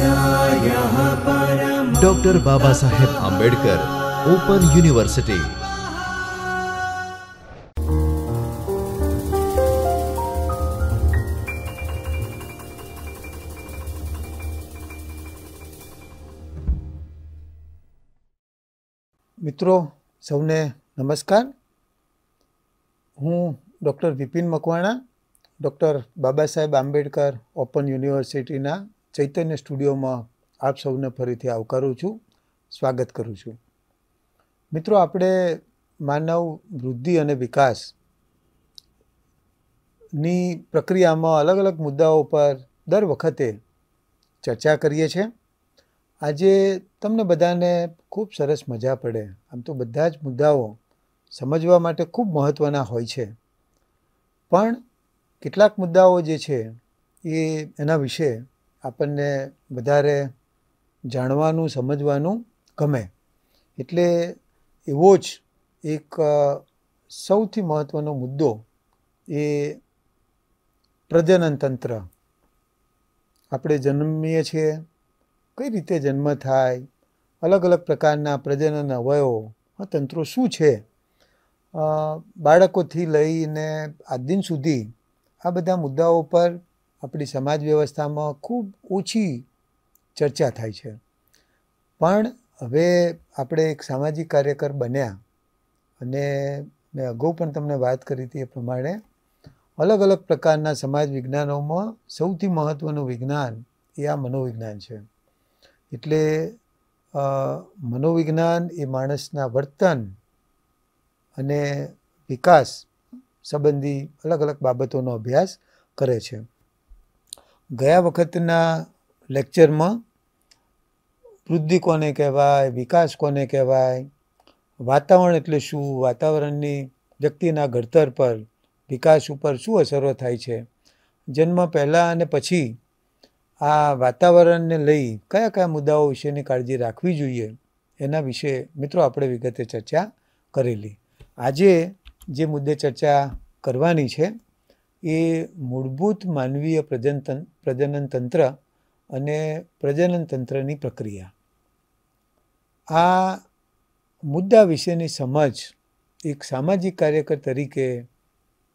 doctor Baba Saheb Ambedkar open university મિત્રો સૌને નમસ્કાર હું doctor Vipin Makwana doctor Baba Saheb Ambedkar open યુનિવર્સિટીના ચૈતન્ય સ્ટુડિયોમાં આપ સૌને ફરીથી આવકારું છું સ્વાગત કરું છું મિત્રો આપણે માનવ વૃદ્ધિ અને વિકાસની પ્રક્રિયામાં અલગ અલગ મુદ્દાઓ પર દર વખતે ચર્ચા કરીએ છીએ આજે તમને બધાને ખૂબ સરસ મજા પડે આમ તો બધા જ મુદ્દાઓ સમજવા માટે ખૂબ મહત્ત્વના હોય છે પણ કેટલાક મુદ્દાઓ જે છે એ એના વિશે આપણને વધારે જાણવાનું સમજવાનું ગમે એટલે એવો જ એક સૌથી મહત્ત્વનો મુદ્દો એ પ્રજનન તંત્ર આપણે જન્મીએ છીએ કઈ રીતે જન્મ થાય અલગ અલગ પ્રકારના પ્રજનન અવયવો તંત્રો શું છે બાળકોથી લઈને આ દિન સુધી આ બધા મુદ્દાઓ પર આપણી સમાજ વ્યવસ્થામાં ખૂબ ઓછી ચર્ચા થાય છે પણ હવે આપણે એક સામાજિક કાર્યકર બન્યા અને મેં અગાઉ પણ તમને વાત કરી હતી એ પ્રમાણે અલગ અલગ પ્રકારના સમાજ વિજ્ઞાનોમાં સૌથી મહત્ત્વનું વિજ્ઞાન એ આ મનોવિજ્ઞાન છે એટલે મનોવિજ્ઞાન એ માણસના વર્તન અને વિકાસ સંબંધી અલગ અલગ બાબતોનો અભ્યાસ કરે છે ગયા વખતના લેક્ચરમાં વૃદ્ધિ કોને કહેવાય વિકાસ કોને કહેવાય વાતાવરણ એટલે શું વાતાવરણની વ્યક્તિના ઘડતર પર વિકાસ ઉપર શું અસરો થાય છે જન્મ પહેલાં અને પછી આ વાતાવરણને લઈ કયા કયા મુદ્દાઓ વિશેની કાળજી રાખવી જોઈએ એના વિશે મિત્રો આપણે વિગતે ચર્ચા કરેલી આજે જે મુદ્દે ચર્ચા કરવાની છે એ મૂળભૂત માનવીય પ્રજન પ્રજનન તંત્ર અને પ્રજનન તંત્રની પ્રક્રિયા આ મુદ્દા વિશેની સમજ એક સામાજિક કાર્યકર તરીકે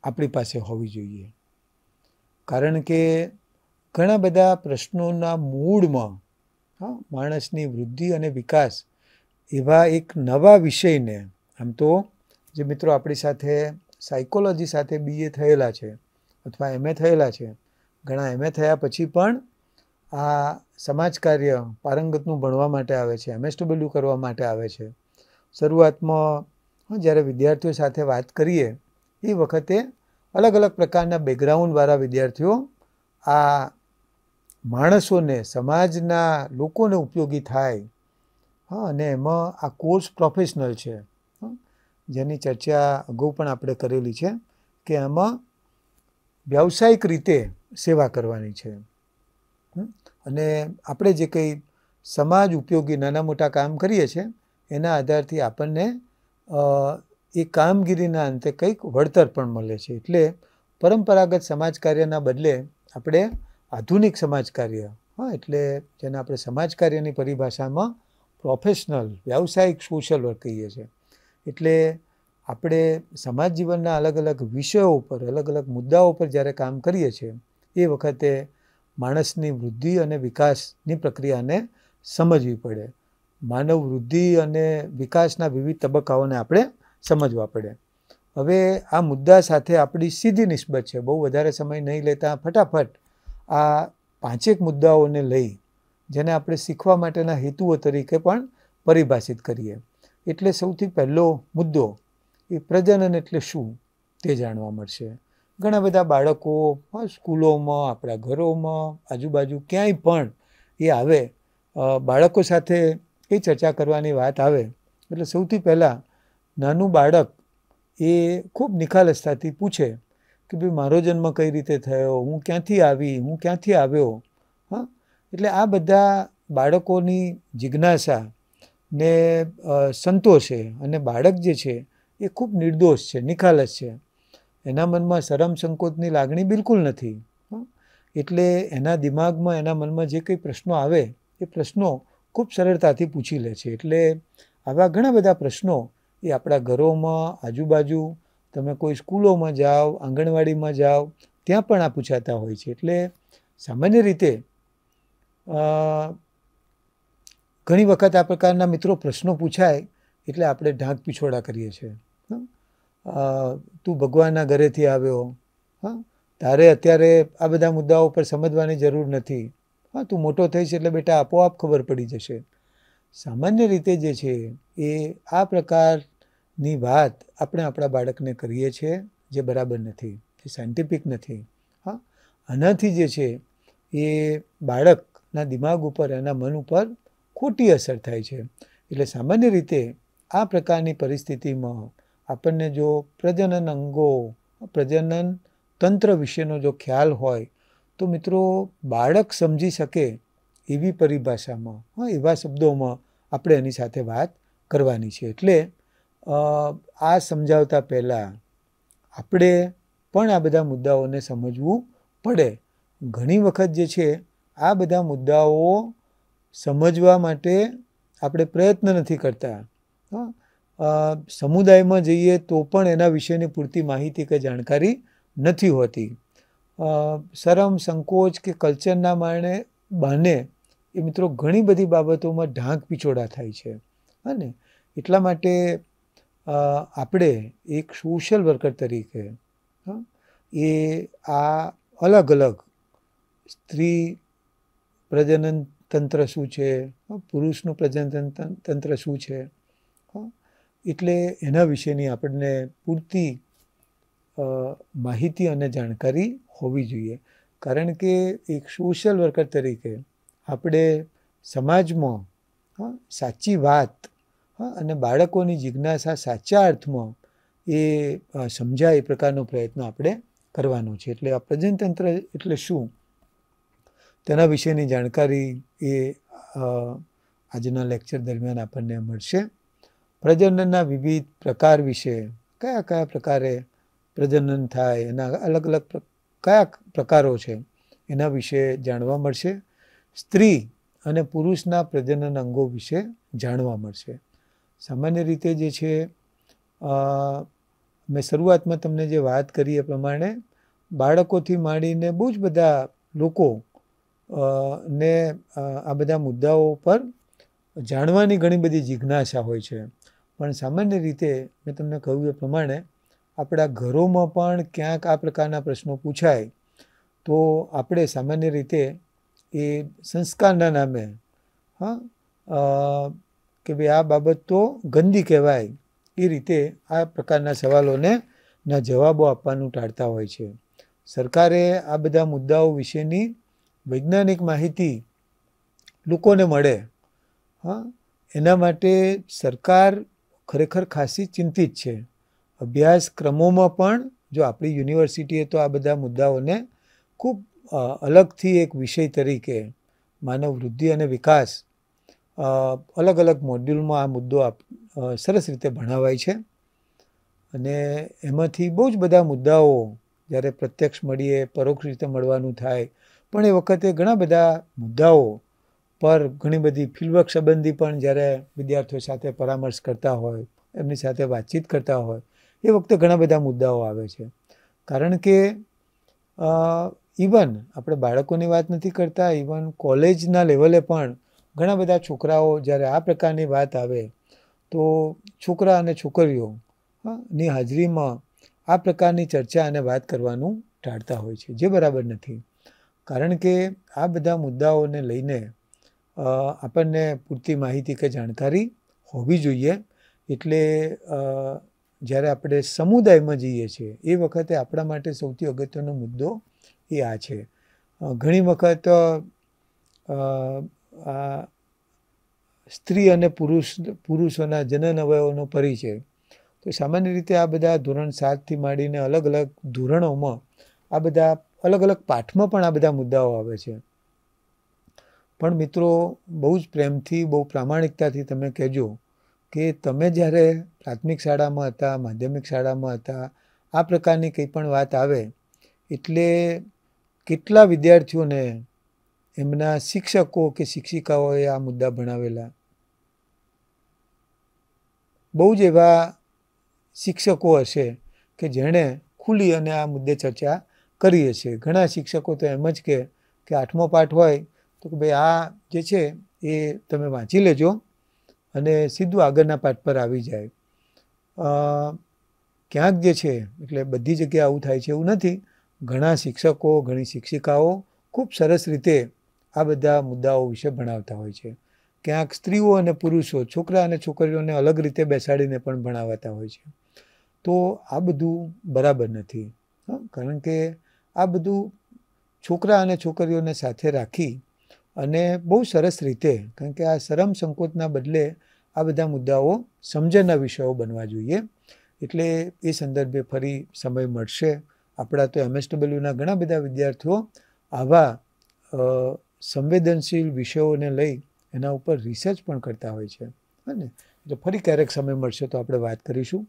આપણી પાસે હોવી જોઈએ કારણ કે ઘણા બધા પ્રશ્નોના મૂળમાં હા માણસની વૃદ્ધિ અને વિકાસ એવા એક નવા વિષયને આમ તો જે મિત્રો આપણી સાથે સાયકોલોજી સાથે બીએ થયેલા છે અથવા એમએ થયેલા છે ઘણા એમએ થયા પછી પણ આ સમાજ કાર્ય પારંગતનું ભણવા માટે આવે છે ડબલ્યુ કરવા માટે આવે છે શરૂઆતમાં જ્યારે વિદ્યાર્થીઓ સાથે વાત કરીએ એ વખતે અલગ અલગ પ્રકારના બેકગ્રાઉન્ડવાળા વિદ્યાર્થીઓ આ માણસોને સમાજના લોકોને ઉપયોગી થાય હા અને એમાં આ કોર્સ પ્રોફેશનલ છે જેની ચર્ચા અગાઉ પણ આપણે કરેલી છે કે આમાં વ્યવસાયિક રીતે સેવા કરવાની છે અને આપણે જે કંઈ સમાજ ઉપયોગી નાના મોટા કામ કરીએ છીએ એના આધારથી આપણને એ કામગીરીના અંતે કંઈક વળતર પણ મળે છે એટલે પરંપરાગત સમાજ કાર્યના બદલે આપણે આધુનિક સમાજ કાર્ય હા એટલે જેને આપણે સમાજ કાર્યની પરિભાષામાં પ્રોફેશનલ વ્યાવસાયિક સોશિયલ વર્ક કહીએ છીએ એટલે આપણે સમાજ જીવનના અલગ અલગ વિષયો ઉપર અલગ અલગ મુદ્દાઓ પર જ્યારે કામ કરીએ છીએ એ વખતે માણસની વૃદ્ધિ અને વિકાસની પ્રક્રિયાને સમજવી પડે માનવ વૃદ્ધિ અને વિકાસના વિવિધ તબક્કાઓને આપણે સમજવા પડે હવે આ મુદ્દા સાથે આપણી સીધી નિસ્બત છે બહુ વધારે સમય નહીં લેતા ફટાફટ આ પાંચેક મુદ્દાઓને લઈ જેને આપણે શીખવા માટેના હેતુઓ તરીકે પણ પરિભાષિત કરીએ એટલે સૌથી પહેલો મુદ્દો એ પ્રજનન એટલે શું તે જાણવા મળશે ઘણા બધા બાળકો સ્કૂલોમાં આપણા ઘરોમાં આજુબાજુ ક્યાંય પણ એ આવે બાળકો સાથે એ ચર્ચા કરવાની વાત આવે એટલે સૌથી પહેલાં નાનું બાળક એ ખૂબ નિખાલસતાથી પૂછે કે ભાઈ મારો જન્મ કઈ રીતે થયો હું ક્યાંથી આવી હું ક્યાંથી આવ્યો હા એટલે આ બધા બાળકોની જિજ્ઞાસા ને સંતોષે અને બાળક જે છે એ ખૂબ નિર્દોષ છે નિખાલસ છે એના મનમાં શરમ સંકોચની લાગણી બિલકુલ નથી એટલે એના દિમાગમાં એના મનમાં જે કંઈ પ્રશ્નો આવે એ પ્રશ્નો ખૂબ સરળતાથી પૂછી લે છે એટલે આવા ઘણા બધા પ્રશ્નો એ આપણા ઘરોમાં આજુબાજુ તમે કોઈ સ્કૂલોમાં જાઓ આંગણવાડીમાં જાઓ ત્યાં પણ આ પૂછાતા હોય છે એટલે સામાન્ય રીતે ઘણી વખત આ પ્રકારના મિત્રો પ્રશ્નો પૂછાય એટલે આપણે ઢાંક પીછોડા કરીએ છીએ તું ભગવાનના ઘરેથી આવ્યો હા તારે અત્યારે આ બધા મુદ્દાઓ પર સમજવાની જરૂર નથી હા તું મોટો થઈશ એટલે બેટા આપોઆપ ખબર પડી જશે સામાન્ય રીતે જે છે એ આ પ્રકારની વાત આપણે આપણા બાળકને કરીએ છીએ જે બરાબર નથી એ સાયન્ટિફિક નથી હા આનાથી જે છે એ બાળકના દિમાગ ઉપર એના મન ઉપર ખોટી અસર થાય છે એટલે સામાન્ય રીતે આ પ્રકારની પરિસ્થિતિમાં આપણને જો પ્રજનન અંગો પ્રજનન તંત્ર વિશેનો જો ખ્યાલ હોય તો મિત્રો બાળક સમજી શકે એવી પરિભાષામાં હા એવા શબ્દોમાં આપણે એની સાથે વાત કરવાની છે એટલે આ સમજાવતા પહેલાં આપણે પણ આ બધા મુદ્દાઓને સમજવું પડે ઘણી વખત જે છે આ બધા મુદ્દાઓ સમજવા માટે આપણે પ્રયત્ન નથી કરતા સમુદાયમાં જઈએ તો પણ એના વિશેની પૂરતી માહિતી કે જાણકારી નથી હોતી શરમ સંકોચ કે કલ્ચરના માણે બહાને એ મિત્રો ઘણી બધી બાબતોમાં ઢાંક પિછોડા થાય છે અને એટલા માટે આપણે એક સોશિયલ વર્કર તરીકે એ આ અલગ અલગ સ્ત્રી પ્રજનન તંત્ર શું છે પુરુષનું પ્રજનન તંત્ર શું છે એટલે એના વિશેની આપણને પૂરતી માહિતી અને જાણકારી હોવી જોઈએ કારણ કે એક સોશિયલ વર્કર તરીકે આપણે સમાજમાં હા સાચી વાત અને બાળકોની જિજ્ઞાસા સાચા અર્થમાં એ સમજાય એ પ્રકારનો પ્રયત્ન આપણે કરવાનો છે એટલે આ પ્રજનતંત્ર એટલે શું તેના વિશેની જાણકારી એ આજના લેક્ચર દરમિયાન આપણને મળશે પ્રજનનના વિવિધ પ્રકાર વિશે કયા કયા પ્રકારે પ્રજનન થાય એના અલગ અલગ કયા પ્રકારો છે એના વિશે જાણવા મળશે સ્ત્રી અને પુરુષના પ્રજનન અંગો વિશે જાણવા મળશે સામાન્ય રીતે જે છે મેં શરૂઆતમાં તમને જે વાત કરી એ પ્રમાણે બાળકોથી માંડીને બહુ જ બધા લોકો ને આ બધા મુદ્દાઓ પર જાણવાની ઘણી બધી જિજ્ઞાસા હોય છે પણ સામાન્ય રીતે મેં તમને કહ્યું એ પ્રમાણે આપણા ઘરોમાં પણ ક્યાંક આ પ્રકારના પ્રશ્નો પૂછાય તો આપણે સામાન્ય રીતે એ સંસ્કારના નામે હા કે ભાઈ આ બાબત તો ગંદી કહેવાય એ રીતે આ પ્રકારના સવાલોને ના જવાબો આપવાનું ટાળતા હોય છે સરકારે આ બધા મુદ્દાઓ વિશેની વૈજ્ઞાનિક માહિતી લોકોને મળે હા એના માટે સરકાર ખરેખર ખાસી ચિંતિત છે અભ્યાસક્રમોમાં પણ જો આપણી યુનિવર્સિટીએ તો આ બધા મુદ્દાઓને ખૂબ અલગથી એક વિષય તરીકે માનવ વૃદ્ધિ અને વિકાસ અલગ અલગ મોડ્યુલમાં આ મુદ્દો આપ સરસ રીતે ભણાવાય છે અને એમાંથી બહુ જ બધા મુદ્દાઓ જ્યારે પ્રત્યક્ષ મળીએ પરોક્ષ રીતે મળવાનું થાય પણ એ વખતે ઘણા બધા મુદ્દાઓ પર ઘણી બધી ફિલ્ડવર્ક સંબંધી પણ જ્યારે વિદ્યાર્થીઓ સાથે પરામર્શ કરતા હોય એમની સાથે વાતચીત કરતા હોય એ વખતે ઘણા બધા મુદ્દાઓ આવે છે કારણ કે ઇવન આપણે બાળકોની વાત નથી કરતા ઇવન કોલેજના લેવલે પણ ઘણા બધા છોકરાઓ જ્યારે આ પ્રકારની વાત આવે તો છોકરા અને છોકરીઓ ની હાજરીમાં આ પ્રકારની ચર્ચા અને વાત કરવાનું ટાળતા હોય છે જે બરાબર નથી કારણ કે આ બધા મુદ્દાઓને લઈને આપણને પૂરતી માહિતી કે જાણકારી હોવી જોઈએ એટલે જ્યારે આપણે સમુદાયમાં જઈએ છીએ એ વખતે આપણા માટે સૌથી અગત્યનો મુદ્દો એ આ છે ઘણી વખત સ્ત્રી અને પુરુષ પુરુષોના જનન અવયવોનો પરિચય તો સામાન્ય રીતે આ બધા ધોરણ સાતથી માંડીને અલગ અલગ ધોરણોમાં આ બધા અલગ અલગ પાઠમાં પણ આ બધા મુદ્દાઓ આવે છે પણ મિત્રો બહુ જ પ્રેમથી બહુ પ્રામાણિકતાથી તમે કહેજો કે તમે જ્યારે પ્રાથમિક શાળામાં હતા માધ્યમિક શાળામાં હતા આ પ્રકારની કંઈ પણ વાત આવે એટલે કેટલા વિદ્યાર્થીઓને એમના શિક્ષકો કે શિક્ષિકાઓએ આ મુદ્દા ભણાવેલા બહુ જ એવા શિક્ષકો હશે કે જેણે ખુલી અને આ મુદ્દે ચર્ચા કરી હશે ઘણા શિક્ષકો તો એમ જ કે આઠમો પાઠ હોય તો કે ભાઈ આ જે છે એ તમે વાંચી લેજો અને સીધું આગળના પાઠ પર આવી જાય ક્યાંક જે છે એટલે બધી જગ્યાએ આવું થાય છે એવું નથી ઘણા શિક્ષકો ઘણી શિક્ષિકાઓ ખૂબ સરસ રીતે આ બધા મુદ્દાઓ વિશે ભણાવતા હોય છે ક્યાંક સ્ત્રીઓ અને પુરુષો છોકરા અને છોકરીઓને અલગ રીતે બેસાડીને પણ ભણાવાતા હોય છે તો આ બધું બરાબર નથી કારણ કે આ બધું છોકરા અને છોકરીઓને સાથે રાખી અને બહુ સરસ રીતે કારણ કે આ શરમ સંકોચના બદલે આ બધા મુદ્દાઓ સમજણના વિષયો બનવા જોઈએ એટલે એ સંદર્ભે ફરી સમય મળશે આપણા તો એમએસડબલ્યુના ઘણા બધા વિદ્યાર્થીઓ આવા સંવેદનશીલ વિષયોને લઈ એના ઉપર રિસર્ચ પણ કરતા હોય છે ને એટલે ફરી ક્યારેક સમય મળશે તો આપણે વાત કરીશું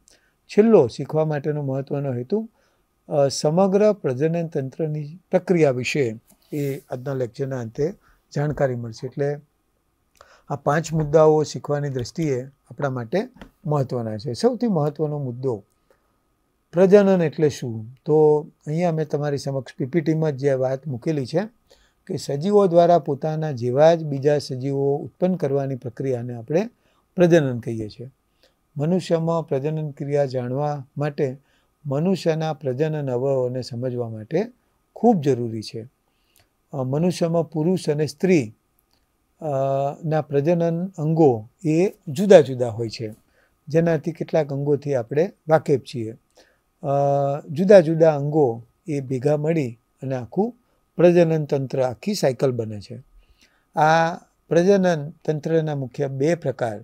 છેલ્લો શીખવા માટેનો મહત્ત્વનો હેતુ સમગ્ર પ્રજનન તંત્રની પ્રક્રિયા વિશે એ આજના લેક્ચરના અંતે જાણકારી મળશે એટલે આ પાંચ મુદ્દાઓ શીખવાની દ્રષ્ટિએ આપણા માટે મહત્ત્વના છે સૌથી મહત્ત્વનો મુદ્દો પ્રજનન એટલે શું તો અહીંયા મેં તમારી સમક્ષ પીપીટીમાં જે વાત મૂકેલી છે કે સજીવો દ્વારા પોતાના જેવા જ બીજા સજીવો ઉત્પન્ન કરવાની પ્રક્રિયાને આપણે પ્રજનન કહીએ છીએ મનુષ્યમાં પ્રજનન ક્રિયા જાણવા માટે મનુષ્યના પ્રજનન અવયવોને સમજવા માટે ખૂબ જરૂરી છે મનુષ્યમાં પુરુષ અને સ્ત્રી ના પ્રજનન અંગો એ જુદા જુદા હોય છે જેનાથી કેટલાક અંગોથી આપણે વાકેફ છીએ જુદા જુદા અંગો એ ભેગા મળી અને આખું પ્રજનન તંત્ર આખી સાયકલ બને છે આ પ્રજનન તંત્રના મુખ્ય બે પ્રકાર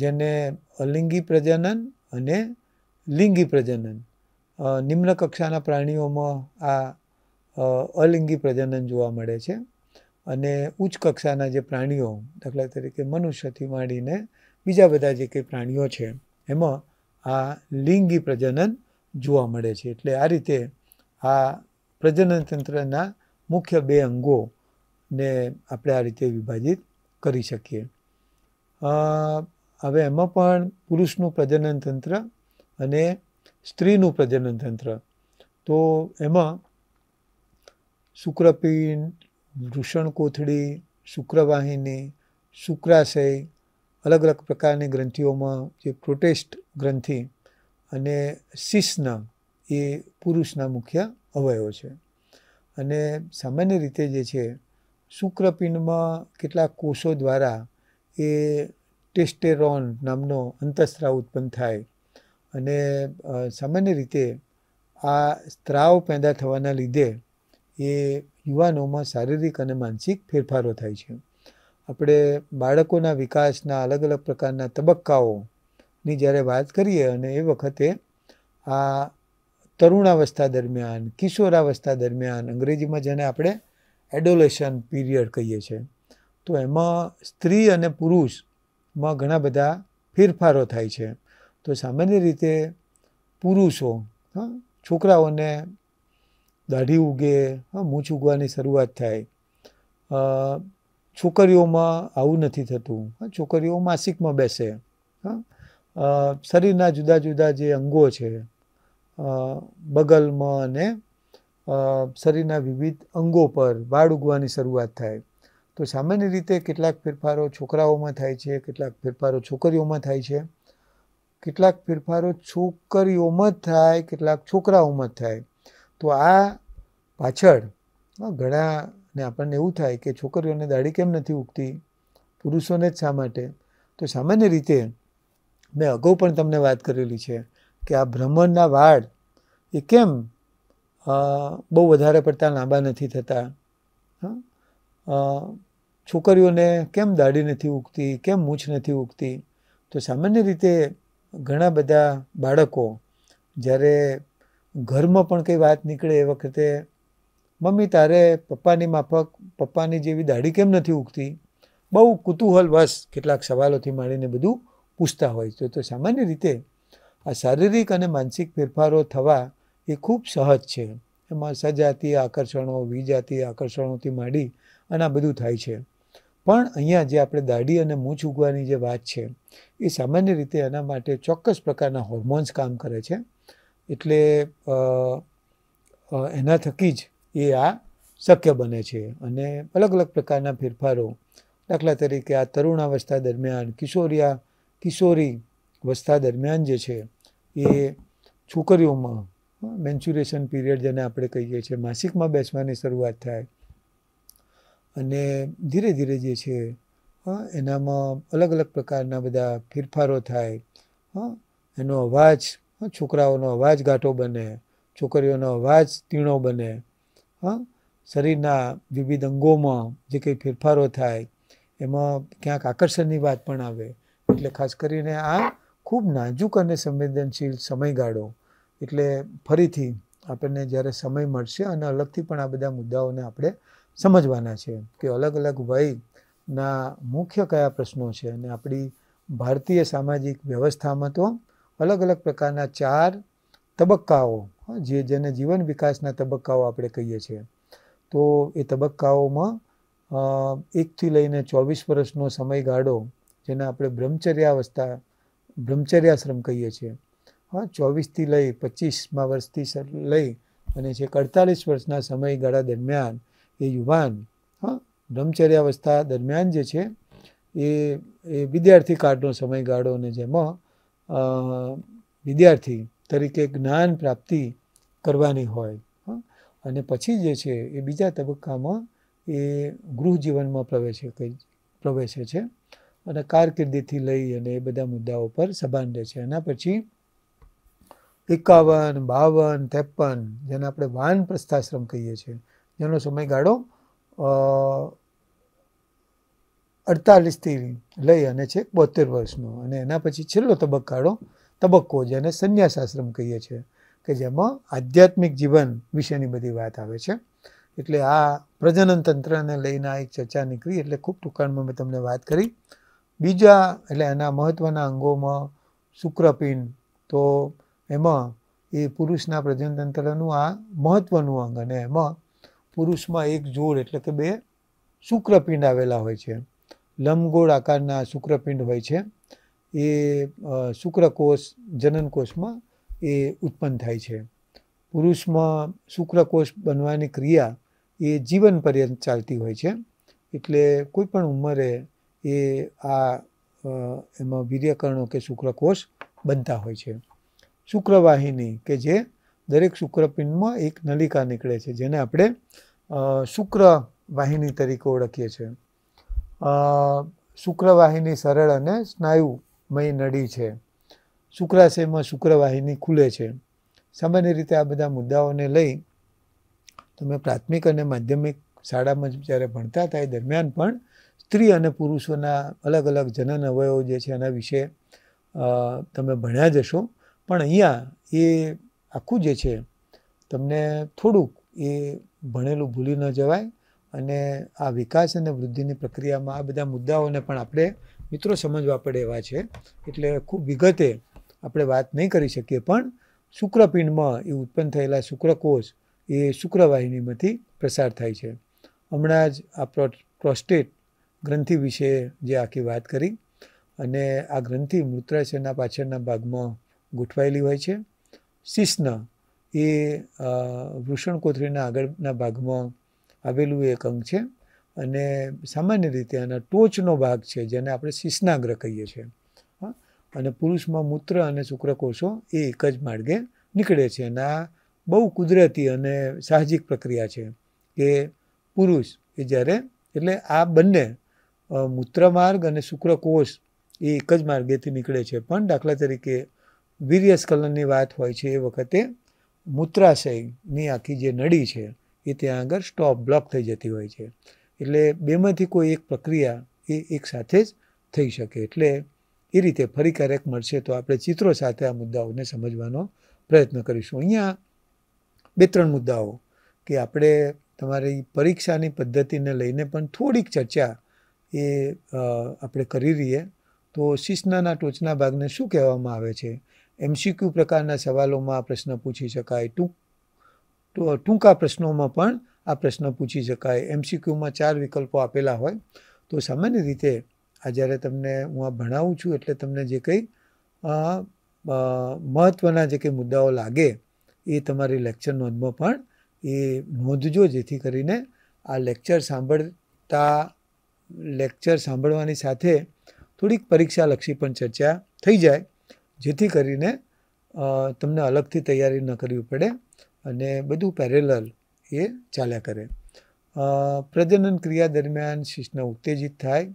જેને અલિંગી પ્રજનન અને લિંગી પ્રજનન નિમ્ન કક્ષાના પ્રાણીઓમાં આ અલિંગી પ્રજનન જોવા મળે છે અને ઉચ્ચ કક્ષાના જે પ્રાણીઓ દાખલા તરીકે મનુષ્યથી માંડીને બીજા બધા જે કંઈ પ્રાણીઓ છે એમાં આ લિંગી પ્રજનન જોવા મળે છે એટલે આ રીતે આ પ્રજનન તંત્રના મુખ્ય બે અંગોને આપણે આ રીતે વિભાજિત કરી શકીએ હવે એમાં પણ પુરુષનું પ્રજનન તંત્ર અને સ્ત્રીનું પ્રજનન તંત્ર તો એમાં શુક્રપિંડ વૃષણ કોથળી શુક્રવાહિની શુક્રાશય અલગ અલગ પ્રકારની ગ્રંથિઓમાં જે પ્રોટેસ્ટ ગ્રંથિ અને શિશના એ પુરુષના મુખ્ય અવયવો છે અને સામાન્ય રીતે જે છે શુક્રપિંડમાં કેટલાક કોષો દ્વારા એ ટેસ્ટેરોન નામનો અંતસ્ત્રાવ ઉત્પન્ન થાય અને સામાન્ય રીતે આ સ્ત્રાવ પેદા થવાના લીધે એ યુવાનોમાં શારીરિક અને માનસિક ફેરફારો થાય છે આપણે બાળકોના વિકાસના અલગ અલગ પ્રકારના તબક્કાઓની જ્યારે વાત કરીએ અને એ વખતે આ તરુણાવસ્થા દરમિયાન કિશોરાવસ્થા દરમિયાન અંગ્રેજીમાં જેને આપણે એડોલેશન પીરિયડ કહીએ છીએ તો એમાં સ્ત્રી અને પુરુષમાં ઘણા બધા ફેરફારો થાય છે તો સામાન્ય રીતે પુરુષો હા છોકરાઓને દાઢી ઉગે હા મૂછ ઉગવાની શરૂઆત થાય છોકરીઓમાં આવું નથી થતું હા છોકરીઓ માસિકમાં બેસે હા શરીરના જુદા જુદા જે અંગો છે બગલમાં અને શરીરના વિવિધ અંગો પર વાળ ઉગવાની શરૂઆત થાય તો સામાન્ય રીતે કેટલાક ફેરફારો છોકરાઓમાં થાય છે કેટલાક ફેરફારો છોકરીઓમાં થાય છે કેટલાક ફેરફારો છોકરીઓમાં થાય કેટલાક છોકરાઓમાં થાય તો આ પાછળ ઘણાને આપણને એવું થાય કે છોકરીઓને દાઢી કેમ નથી ઉગતી પુરુષોને જ શા માટે તો સામાન્ય રીતે મેં અગાઉ પણ તમને વાત કરેલી છે કે આ ભ્રમણના વાળ એ કેમ બહુ વધારે પડતા લાંબા નથી થતા છોકરીઓને કેમ દાઢી નથી ઉગતી કેમ મૂછ નથી ઉગતી તો સામાન્ય રીતે ઘણા બધા બાળકો જ્યારે ઘરમાં પણ કંઈ વાત નીકળે એ વખતે મમ્મી તારે પપ્પાની માફક પપ્પાની જેવી દાઢી કેમ નથી ઉગતી બહુ કુતૂહલ વશ કેટલાક સવાલોથી માંડીને બધું પૂછતા હોય છે તો સામાન્ય રીતે આ શારીરિક અને માનસિક ફેરફારો થવા એ ખૂબ સહજ છે એમાં સજાતીય આકર્ષણો વિજાતીય આકર્ષણોથી માંડી અને આ બધું થાય છે પણ અહીંયા જે આપણે દાઢી અને મૂછ ઉગવાની જે વાત છે એ સામાન્ય રીતે એના માટે ચોક્કસ પ્રકારના હોર્મોન્સ કામ કરે છે એટલે એના થકી જ એ આ શક્ય બને છે અને અલગ અલગ પ્રકારના ફેરફારો દાખલા તરીકે આ તરુણાવસ્થા દરમિયાન કિશોરિયા કિશોરી અવસ્થા દરમિયાન જે છે એ છોકરીઓમાં મેન્ચ્યુરેશન પીરિયડ જેને આપણે કહીએ છીએ માસિકમાં બેસવાની શરૂઆત થાય અને ધીરે ધીરે જે છે એનામાં અલગ અલગ પ્રકારના બધા ફેરફારો થાય હા એનો અવાજ છોકરાઓનો અવાજ ઘાટો બને છોકરીઓનો અવાજ તીણો બને હા શરીરના વિવિધ અંગોમાં જે કંઈ ફેરફારો થાય એમાં ક્યાંક આકર્ષણની વાત પણ આવે એટલે ખાસ કરીને આ ખૂબ નાજુક અને સંવેદનશીલ સમયગાળો એટલે ફરીથી આપણને જ્યારે સમય મળશે અને અલગથી પણ આ બધા મુદ્દાઓને આપણે સમજવાના છે કે અલગ અલગ વયના મુખ્ય કયા પ્રશ્નો છે અને આપણી ભારતીય સામાજિક વ્યવસ્થામાં તો અલગ અલગ પ્રકારના ચાર તબક્કાઓ જે જેને જીવન વિકાસના તબક્કાઓ આપણે કહીએ છીએ તો એ તબક્કાઓમાં એકથી લઈને ચોવીસ વર્ષનો સમયગાળો જેને આપણે બ્રહ્મચર્યાવસ્થા બ્રહ્મચર્યાશ્રમ કહીએ છીએ હા ચોવીસથી લઈ પચીસમાં વર્ષથી લઈ અને છેક અડતાલીસ વર્ષના સમયગાળા દરમિયાન એ યુવાન હા બ્રહ્મચર્યાવસ્થા દરમિયાન જે છે એ એ વિદ્યાર્થી કાળનો સમયગાળો અને જેમાં વિદ્યાર્થી તરીકે જ્ઞાન પ્રાપ્તિ કરવાની હોય અને પછી જે છે એ બીજા તબક્કામાં એ ગૃહ જીવનમાં પ્રવેશે પ્રવેશે છે અને કારકિર્દીથી લઈ અને એ બધા મુદ્દાઓ પર સભાન રહે છે એના પછી એકાવન બાવન ત્રેપન જેને આપણે વાન પ્રસ્થાશ્રમ કહીએ છીએ જેનો સમયગાળો અડતાલીસથી લઈ અને છેક બોતેર વર્ષનો અને એના પછી છેલ્લો તબક્કાળો તબક્કો જેને સંન્યાસ કહીએ છીએ કે જેમાં આધ્યાત્મિક જીવન વિશેની બધી વાત આવે છે એટલે આ પ્રજનન તંત્રને લઈને આ એક ચર્ચા નીકળી એટલે ખૂબ ટૂંકાણમાં મેં તમને વાત કરી બીજા એટલે એના મહત્ત્વના અંગોમાં શુક્રપિંડ તો એમાં એ પુરુષના પ્રજનન તંત્રનું આ મહત્ત્વનું અંગ અને એમાં પુરુષમાં એક જોડ એટલે કે બે શુક્રપિંડ આવેલા હોય છે લંબગોળ આકારના શુક્રપિંડ હોય છે એ શુક્રકોષ જનનકોષમાં એ ઉત્પન્ન થાય છે પુરુષમાં શુક્રકોષ બનવાની ક્રિયા એ જીવન પર્યંત ચાલતી હોય છે એટલે કોઈપણ ઉંમરે એ આ એમાં વીર્યકર્ણો કે શુક્રકોષ બનતા હોય છે શુક્રવાહિની કે જે દરેક શુક્રપિંડમાં એક નલિકા નીકળે છે જેને આપણે શુક્ર વાહિની તરીકે ઓળખીએ છીએ શુક્રવાહિની સરળ અને સ્નાયુમય નળી છે શુક્રાશયમાં શુક્રવાહિની ખુલે છે સામાન્ય રીતે આ બધા મુદ્દાઓને લઈ તમે પ્રાથમિક અને માધ્યમિક શાળામાં જ્યારે ભણતા હતા એ દરમિયાન પણ સ્ત્રી અને પુરુષોના અલગ અલગ જનન અવયવો જે છે એના વિશે તમે ભણ્યા જશો પણ અહીંયા એ આખું જે છે તમને થોડુંક એ ભણેલું ભૂલી ન જવાય અને આ વિકાસ અને વૃદ્ધિની પ્રક્રિયામાં આ બધા મુદ્દાઓને પણ આપણે મિત્રો સમજવા પડે એવા છે એટલે ખૂબ વિગતે આપણે વાત નહીં કરી શકીએ પણ શુક્રપિંડમાં એ ઉત્પન્ન થયેલા શુક્રકોષ એ શુક્રવાહિનીમાંથી પ્રસાર થાય છે હમણાં જ આ પ્રો પ્રોસ્ટેટ ગ્રંથિ વિશે જે આખી વાત કરી અને આ ગ્રંથિ મૂત્રાશયના પાછળના ભાગમાં ગોઠવાયેલી હોય છે શિશ્ન એ વૃષણકોથળીના આગળના ભાગમાં આવેલું એક અંગ છે અને સામાન્ય રીતે આના ટોચનો ભાગ છે જેને આપણે શિશ્નાગ્ર કહીએ છીએ હા અને પુરુષમાં મૂત્ર અને શુક્રકોષો એ એક જ માર્ગે નીકળે છે અને આ બહુ કુદરતી અને સાહજિક પ્રક્રિયા છે કે પુરુષ એ જ્યારે એટલે આ બંને મૂત્ર માર્ગ અને શુક્રકોષ એ એક જ માર્ગેથી નીકળે છે પણ દાખલા તરીકે વીર્યસ્ખલનની વાત હોય છે એ વખતે મૂત્રાશયની આખી જે નળી છે એ ત્યાં આગળ સ્ટોપ બ્લોક થઈ જતી હોય છે એટલે બેમાંથી કોઈ એક પ્રક્રિયા એ એક સાથે જ થઈ શકે એટલે એ રીતે ફરી ક્યારેક મળશે તો આપણે ચિત્રો સાથે આ મુદ્દાઓને સમજવાનો પ્રયત્ન કરીશું અહીંયા બે ત્રણ મુદ્દાઓ કે આપણે તમારી પરીક્ષાની પદ્ધતિને લઈને પણ થોડીક ચર્ચા એ આપણે કરી રહીએ તો શીશનાના ટોચના ભાગને શું કહેવામાં આવે છે એમસીક્યુ પ્રકારના સવાલોમાં આ પ્રશ્ન પૂછી શકાય ટૂંક ટૂંકા પ્રશ્નોમાં પણ આ પ્રશ્ન પૂછી શકાય એમસીક્યુમાં ચાર વિકલ્પો આપેલા હોય તો સામાન્ય રીતે આ જ્યારે તમને હું આ ભણાવું છું એટલે તમને જે કંઈ મહત્ત્વના જે કંઈ મુદ્દાઓ લાગે એ તમારી લેક્ચર નોંધમાં પણ એ નોંધજો જેથી કરીને આ લેક્ચર સાંભળતા લેક્ચર સાંભળવાની સાથે થોડીક પરીક્ષાલક્ષી પણ ચર્ચા થઈ જાય જેથી કરીને તમને અલગથી તૈયારી ન કરવી પડે અને બધું પેરેલલ એ ચાલ્યા કરે પ્રજનન ક્રિયા દરમિયાન શિશ્ન ઉત્તેજિત થાય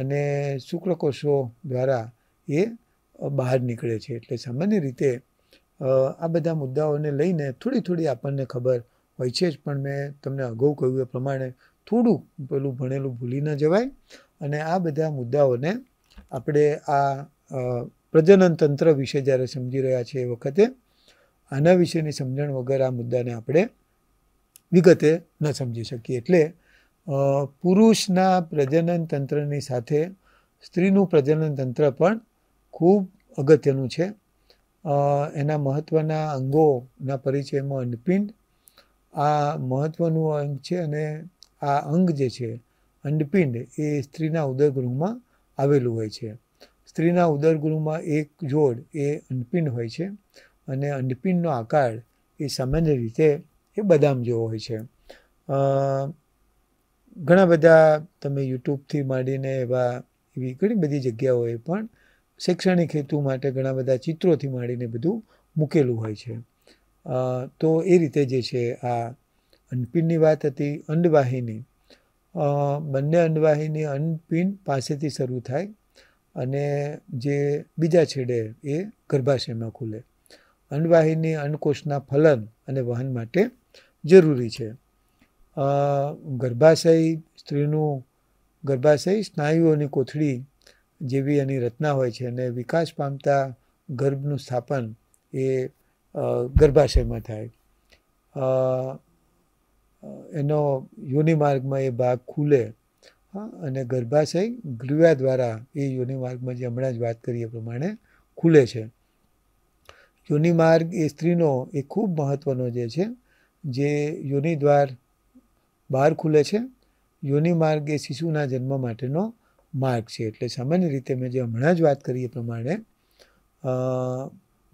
અને શુક્રકોષો દ્વારા એ બહાર નીકળે છે એટલે સામાન્ય રીતે આ બધા મુદ્દાઓને લઈને થોડી થોડી આપણને ખબર હોય છે જ પણ મેં તમને અગાઉ કહ્યું એ પ્રમાણે થોડું પેલું ભણેલું ભૂલી ન જવાય અને આ બધા મુદ્દાઓને આપણે આ પ્રજનન તંત્ર વિશે જ્યારે સમજી રહ્યા છે એ વખતે આના વિશેની સમજણ વગર આ મુદ્દાને આપણે વિગતે ન સમજી શકીએ એટલે પુરુષના પ્રજનન તંત્રની સાથે સ્ત્રીનું પ્રજનન તંત્ર પણ ખૂબ અગત્યનું છે એના મહત્ત્વના અંગોના પરિચયમાં અંડપિંડ આ મહત્ત્વનું અંગ છે અને આ અંગ જે છે અંડપિંડ એ સ્ત્રીના ઉદરગૃહમાં આવેલું હોય છે સ્ત્રીના ઉદરગુરુમાં એક જોડ એ અંડપિંડ હોય છે અને અંડપિંડનો આકાર એ સામાન્ય રીતે એ બદામ જેવો હોય છે ઘણા બધા તમે યુટ્યુબથી માંડીને એવા એવી ઘણી બધી જગ્યાઓએ પણ શૈક્ષણિક હેતુ માટે ઘણા બધા ચિત્રોથી માંડીને બધું મૂકેલું હોય છે તો એ રીતે જે છે આ અંડપિંડની વાત હતી અંડવાહિની બંને અંડવાહિની અંડપિંડ પાસેથી શરૂ થાય અને જે બીજા છેડે એ ગર્ભાશયમાં ખુલે અન્નવાહિની અન્નકોષના ફલન અને વહન માટે જરૂરી છે ગર્ભાશય સ્ત્રીનું ગર્ભાશય સ્નાયુઓની કોથળી જેવી એની રચના હોય છે અને વિકાસ પામતા ગર્ભનું સ્થાપન એ ગર્ભાશયમાં થાય એનો યોનિમાર્ગમાં એ ભાગ ખુલે અને ગર્ભાશય ગ્રીવા દ્વારા એ યોનિમાર્ગમાં જે હમણાં જ વાત કરી એ પ્રમાણે ખુલે છે યોનિમાર્ગ એ સ્ત્રીનો એ ખૂબ મહત્ત્વનો જે છે જે યોનિદ્વાર બહાર ખુલે છે યોનિમાર્ગ એ શિશુના જન્મ માટેનો માર્ગ છે એટલે સામાન્ય રીતે મેં જે હમણાં જ વાત કરી એ પ્રમાણે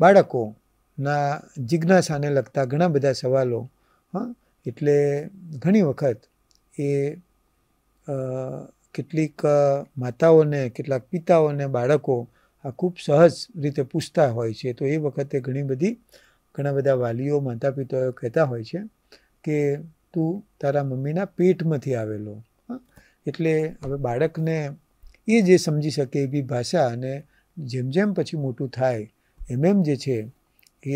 બાળકોના જિજ્ઞાસાને લગતા ઘણા બધા સવાલો હા એટલે ઘણી વખત એ કેટલીક માતાઓને કેટલાક પિતાઓને બાળકો આ ખૂબ સહજ રીતે પૂછતા હોય છે તો એ વખતે ઘણી બધી ઘણા બધા વાલીઓ માતા પિતાઓ કહેતા હોય છે કે તું તારા મમ્મીના પેટમાંથી આવેલો એટલે હવે બાળકને એ જે સમજી શકે એવી ભાષા અને જેમ જેમ પછી મોટું થાય એમ એમ જે છે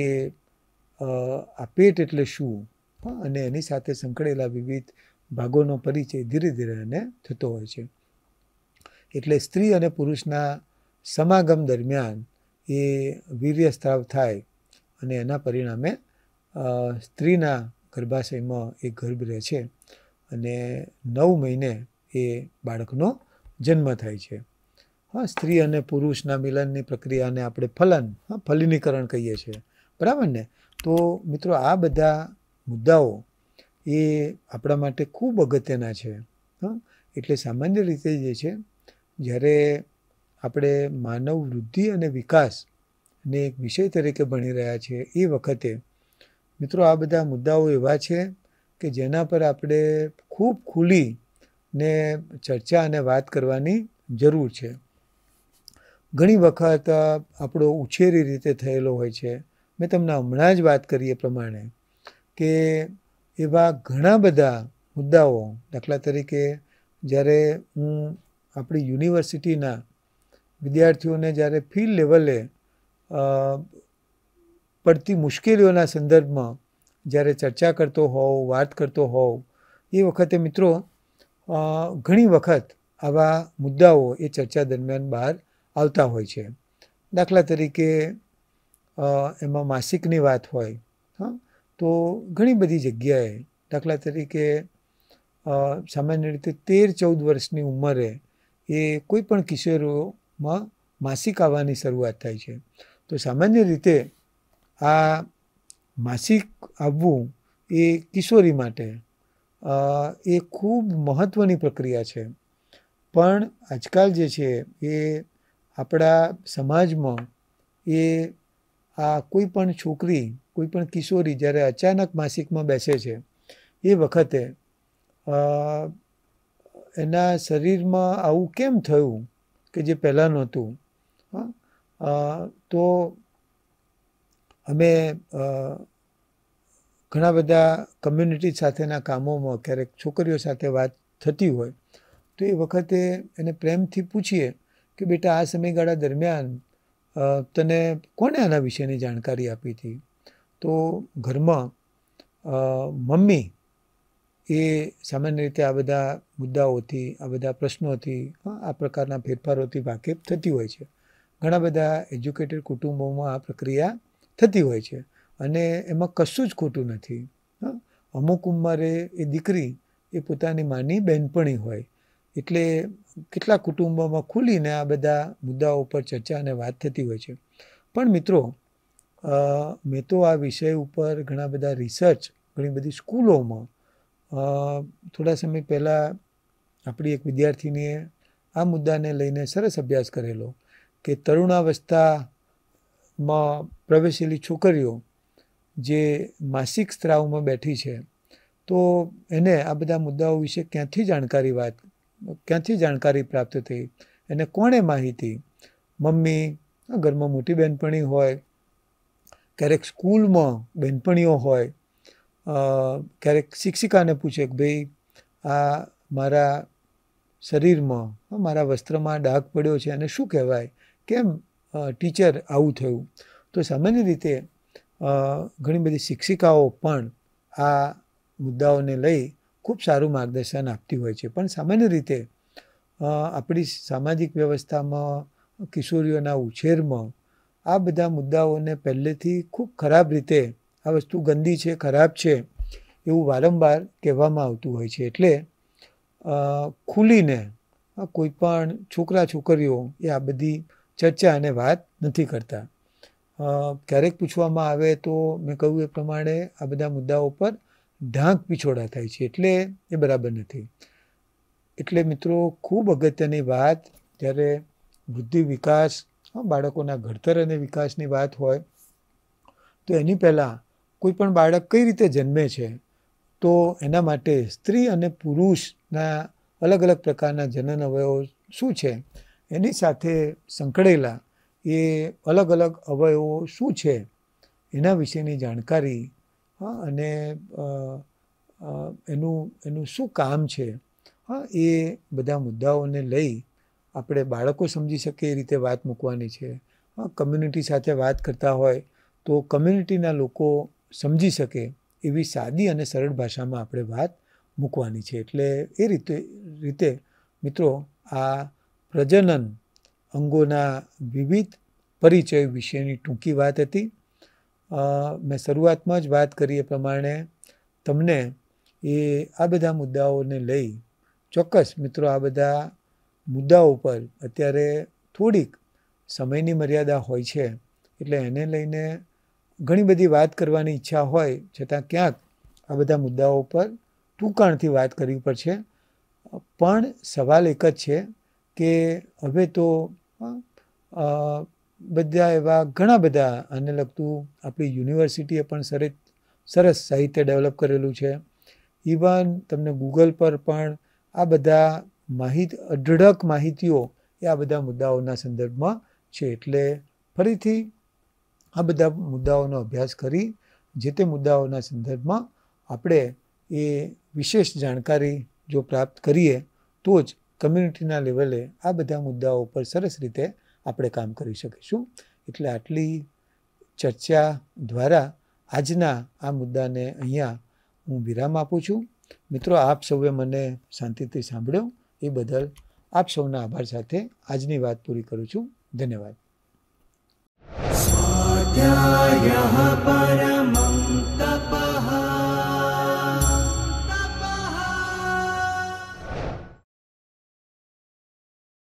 એ આ પેટ એટલે શું અને એની સાથે સંકળેલા વિવિધ ભાગોનો પરિચય ધીરે ધીરે એને થતો હોય છે એટલે સ્ત્રી અને પુરુષના સમાગમ દરમિયાન એ વીર્યસ્ત્રાવ થાય અને એના પરિણામે સ્ત્રીના ગર્ભાશયમાં એ ગર્ભ રહે છે અને નવ મહિને એ બાળકનો જન્મ થાય છે હા સ્ત્રી અને પુરુષના મિલનની પ્રક્રિયાને આપણે ફલન હા ફલિનીકરણ કહીએ છીએ બરાબર ને તો મિત્રો આ બધા મુદ્દાઓ એ આપણા માટે ખૂબ અગત્યના છે હં એટલે સામાન્ય રીતે જે છે જ્યારે આપણે માનવ વૃદ્ધિ અને વિકાસને એક વિષય તરીકે ભણી રહ્યા છીએ એ વખતે મિત્રો આ બધા મુદ્દાઓ એવા છે કે જેના પર આપણે ખૂબ ખુલી ને ચર્ચા અને વાત કરવાની જરૂર છે ઘણી વખત આપણો ઉછેરી રીતે થયેલો હોય છે મેં તમને હમણાં જ વાત કરી એ પ્રમાણે કે એવા ઘણા બધા મુદ્દાઓ દાખલા તરીકે જ્યારે હું આપણી યુનિવર્સિટીના વિદ્યાર્થીઓને જ્યારે ફી લેવલે પડતી મુશ્કેલીઓના સંદર્ભમાં જ્યારે ચર્ચા કરતો હોઉં વાત કરતો હોઉં એ વખતે મિત્રો ઘણી વખત આવા મુદ્દાઓ એ ચર્ચા દરમિયાન બહાર આવતા હોય છે દાખલા તરીકે એમાં માસિકની વાત હોય હા તો ઘણી બધી જગ્યાએ દાખલા તરીકે સામાન્ય રીતે તેર ચૌદ વર્ષની ઉંમરે એ કોઈ પણ કિશોરોમાં માસિક આવવાની શરૂઆત થાય છે તો સામાન્ય રીતે આ માસિક આવવું એ કિશોરી માટે એ ખૂબ મહત્ત્વની પ્રક્રિયા છે પણ આજકાલ જે છે એ આપણા સમાજમાં એ આ કોઈ પણ છોકરી કોઈ પણ કિશોરી જ્યારે અચાનક માસિકમાં બેસે છે એ વખતે એના શરીરમાં આવું કેમ થયું કે જે પહેલાં નહોતું હા તો અમે ઘણા બધા કમ્યુનિટી સાથેના કામોમાં ક્યારેક છોકરીઓ સાથે વાત થતી હોય તો એ વખતે એને પ્રેમથી પૂછીએ કે બેટા આ સમયગાળા દરમિયાન તને કોને આના વિશેની જાણકારી આપી હતી તો ઘરમાં મમ્મી એ સામાન્ય રીતે આ બધા મુદ્દાઓથી આ બધા પ્રશ્નોથી આ પ્રકારના ફેરફારોથી વાકેફ થતી હોય છે ઘણા બધા એજ્યુકેટેડ કુટુંબોમાં આ પ્રક્રિયા થતી હોય છે અને એમાં કશું જ ખોટું નથી અમુક ઉંમરે એ દીકરી એ પોતાની માની બહેનપણી હોય એટલે કેટલા કુટુંબોમાં ખુલીને આ બધા મુદ્દાઓ પર ચર્ચા અને વાત થતી હોય છે પણ મિત્રો મેં તો આ વિષય ઉપર ઘણા બધા રિસર્ચ ઘણી બધી સ્કૂલોમાં થોડા સમય પહેલાં આપણી એક વિદ્યાર્થીનીએ આ મુદ્દાને લઈને સરસ અભ્યાસ કરેલો કે તરુણાવસ્થામાં પ્રવેશેલી છોકરીઓ જે માસિક સ્ત્રાવમાં બેઠી છે તો એને આ બધા મુદ્દાઓ વિશે ક્યાંથી જાણકારી વાત ક્યાંથી જાણકારી પ્રાપ્ત થઈ એને કોણે માહિતી મમ્મી ઘરમાં મોટી બહેનપણી હોય ક્યારેક સ્કૂલમાં બહેનપણીઓ હોય ક્યારેક શિક્ષિકાને પૂછે કે ભાઈ આ મારા શરીરમાં મારા વસ્ત્રમાં ડાઘ પડ્યો છે અને શું કહેવાય કેમ ટીચર આવું થયું તો સામાન્ય રીતે ઘણી બધી શિક્ષિકાઓ પણ આ મુદ્દાઓને લઈ ખૂબ સારું માર્ગદર્શન આપતી હોય છે પણ સામાન્ય રીતે આપણી સામાજિક વ્યવસ્થામાં કિશોરીઓના ઉછેરમાં આ બધા મુદ્દાઓને પહેલેથી ખૂબ ખરાબ રીતે આ વસ્તુ ગંદી છે ખરાબ છે એવું વારંવાર કહેવામાં આવતું હોય છે એટલે ખુલીને કોઈ પણ છોકરા છોકરીઓ એ આ બધી ચર્ચા અને વાત નથી કરતા ક્યારેક પૂછવામાં આવે તો મેં કહ્યું એ પ્રમાણે આ બધા મુદ્દાઓ પર ઢાંક પીછોડા થાય છે એટલે એ બરાબર નથી એટલે મિત્રો ખૂબ અગત્યની વાત જ્યારે વૃદ્ધિ વિકાસ બાળકોના ઘડતર અને વિકાસની વાત હોય તો એની પહેલાં કોઈ પણ બાળક કઈ રીતે જન્મે છે તો એના માટે સ્ત્રી અને પુરુષના અલગ અલગ પ્રકારના જનન અવયવો શું છે એની સાથે સંકળેલા એ અલગ અલગ અવયવો શું છે એના વિશેની જાણકારી હા અને એનું એનું શું કામ છે હા એ બધા મુદ્દાઓને લઈ આપણે બાળકો સમજી શકે એ રીતે વાત મૂકવાની છે હા કમ્યુનિટી સાથે વાત કરતા હોય તો કમ્યુનિટીના લોકો સમજી શકે એવી સાદી અને સરળ ભાષામાં આપણે વાત મૂકવાની છે એટલે એ રીતે રીતે મિત્રો આ પ્રજનન અંગોના વિવિધ પરિચય વિશેની ટૂંકી વાત હતી મેં શરૂઆતમાં જ વાત કરી એ પ્રમાણે તમને એ આ બધા મુદ્દાઓને લઈ ચોક્કસ મિત્રો આ બધા મુદ્દાઓ પર અત્યારે થોડીક સમયની મર્યાદા હોય છે એટલે એને લઈને ઘણી બધી વાત કરવાની ઈચ્છા હોય છતાં ક્યાંક આ બધા મુદ્દાઓ પર ટૂંકાણથી વાત કરવી પડશે પણ સવાલ એક જ છે કે હવે તો બધા એવા ઘણા બધા આને લગતું આપણી યુનિવર્સિટીએ પણ સરસ સરસ સાહિત્ય ડેવલપ કરેલું છે ઇવન તમને ગૂગલ પર પણ આ બધા માહિત અઢળક માહિતીઓ એ આ બધા મુદ્દાઓના સંદર્ભમાં છે એટલે ફરીથી આ બધા મુદ્દાઓનો અભ્યાસ કરી જે તે મુદ્દાઓના સંદર્ભમાં આપણે એ વિશેષ જાણકારી જો પ્રાપ્ત કરીએ તો જ કમ્યુનિટીના લેવલે આ બધા મુદ્દાઓ પર સરસ રીતે આપણે કામ કરી શકીશું એટલે આટલી ચર્ચા દ્વારા આજના આ મુદ્દાને અહીંયા હું વિરામ આપું છું મિત્રો આપ સૌએ મને શાંતિથી સાંભળ્યો એ બદલ આપ સૌના આભાર સાથે આજની વાત પૂરી કરું છું ધન્યવાદ પરમા